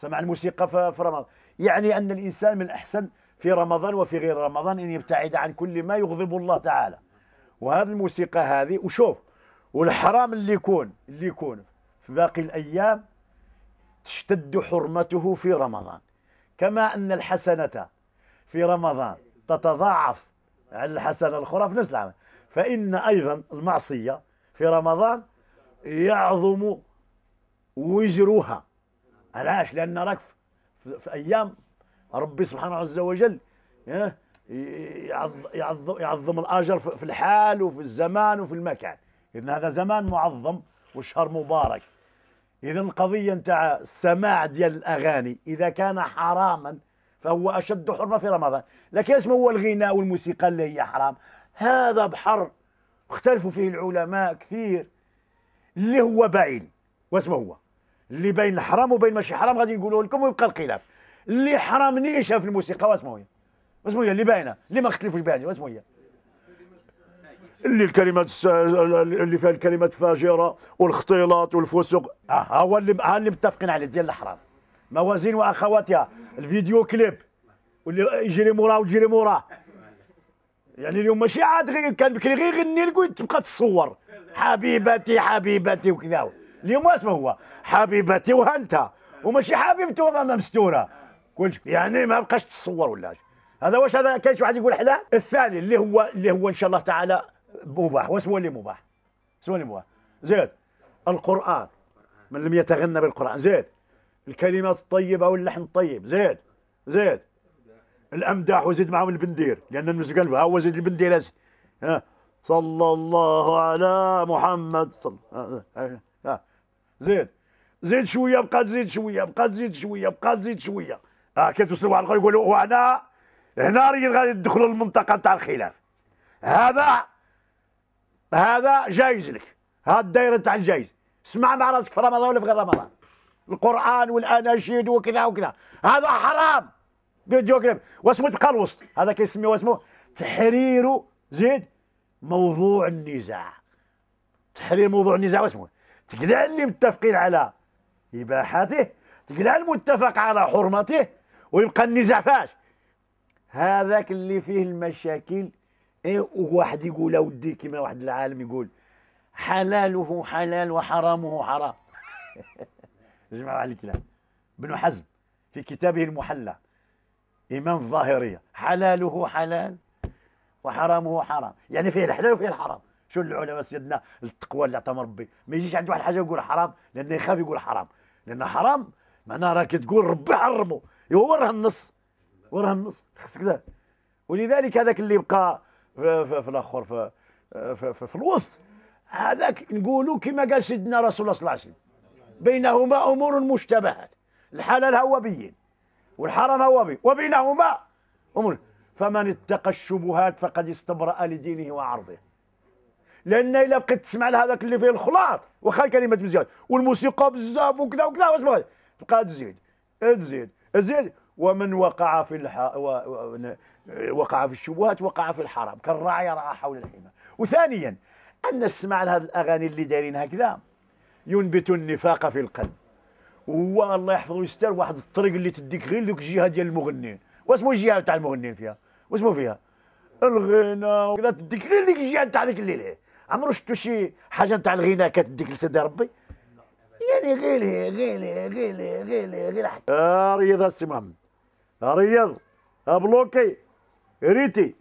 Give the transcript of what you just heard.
سمع الموسيقى في رمضان يعني أن الإنسان من الأحسن في رمضان وفي غير رمضان أن يبتعد عن كل ما يغضب الله تعالى وهذه الموسيقى هذه وشوف والحرام اللي يكون اللي يكون في باقي الأيام تشتد حرمته في رمضان كما أن الحسنة في رمضان تتضاعف على الحسنة الأخرى في نفس العمل فإن أيضا المعصية في رمضان يعظم وزرها علاش لان راك في ايام ربي سبحانه عز وجل يعظم, يعظم الاجر في الحال وفي الزمان وفي المكان اذا هذا زمان معظم والشهر مبارك اذا القضيه نتاع السماع ديال الاغاني اذا كان حراما فهو اشد حرمه في رمضان لكن اسمه هو الغناء والموسيقى اللي هي حرام هذا بحر اختلفوا فيه العلماء كثير اللي هو بعيد واسمه هو اللي بين الحرام وبين ماشي حرام غادي نقولوا لكم ويبقى الخلاف اللي حرام نيشه في الموسيقى واسمو هي واسمو هي اللي باينه اللي ما اختلفوش بها واسمو هي اللي الكلمات اللي فيها الكلمات فاجره والاختلاط والفسق ها هو اللي ها اللي متفقين عليه ديال الحرام موازين واخواتها الفيديو كليب واللي يجري موراه وتجري موراه يعني اليوم ماشي عاد غير كان بكري غير غني لك تبقى تصور حبيبتي حبيبتي وكذا اليوم اسمه هو حبيبتي وهنتا وماشي حبيبته وماما مستوره كلش يعني ما بقاش تصور ولا هذا واش هذا كاين شي واحد يقول حلال الثاني اللي هو اللي هو ان شاء الله تعالى مباح واسمه اللي مباح اسمه اللي مباح زيد القران من لم يتغنى بالقران زيد الكلمات الطيبه واللحن الطيب زيد زيد الامداح وزيد معهم البندير لان المسك ها هو زيد البندير ها صلى الله على محمد صلى ها. ها. زيد زيد شويه بقى تزيد شويه بقى تزيد شويه بقى تزيد شويه اه كي واحد الاخر يقولوا وانا هنا ريت غادي تدخلوا المنطقه تاع الخلاف هذا هذا جايز لك ها الدائره تاع الجايز اسمع مع راسك في رمضان ولا في غير رمضان القران والاناشيد وكذا وكذا هذا حرام واسمه تلقى الوسط هذا كيسميوه اسمه تحرير زيد موضوع النزاع تحرير موضوع النزاع واسمه تقلع اللي متفقين على إباحته تقلع المتفق على حرمته ويبقى النزاع فاش هذاك اللي فيه المشاكل إيه وواحد يقول أودي كما واحد العالم يقول حلاله حلال وحرامه حرام جمعوا على الكلام ابن حزم في كتابه المحلى إمام الظاهرية حلاله حلال وحرامه حرام يعني فيه الحلال وفيه الحرام شو العلماء سيدنا التقوى اللي عطاهم ربي ما يجيش عنده واحد الحاجه يقول حرام لانه يخاف يقول حرام لان حرام معناها راك تقول ربي حرمه هو وراه النص وراه النص خصك ذا ولذلك هذاك اللي بقى في, في, في الاخر في, في, في, في الوسط هذاك نقولوا كما قال سيدنا رسول الله صلى الله عليه وسلم بينهما امور مشتبهات الحلال هو بين والحرام هو بين وبينهما امور فمن اتقى الشبهات فقد استبرأ لدينه وعرضه لان الا بقيت تسمع لهذاك اللي فيه الخلاط واخا الكلمات مزيان والموسيقى بزاف وكذا وكذا واش بغيت تبقى تزيد تزيد تزيد ومن وقع في الح... و... وقع في الشبهات وقع في الحرام كالراعي رعى حول الحمى وثانيا ان السماع لهذه الاغاني اللي دايرين هكذا ينبت النفاق في القلب هو الله يحفظه ويستر واحد الطريق اللي تديك غير ذوك الجهه ديال المغنين واسمو الجهه تاع المغنين فيها واسمو فيها الغنى وكذا تديك غير ذيك الجهه تاع ذيك الليله عمرو شفتوا شي حاجه نتاع الغناء كتديك لسيدي ربي يعني غيلي غيلي غيلي غيلي غير حتى آه، رياض السي محمد رياض بلوكي ريتي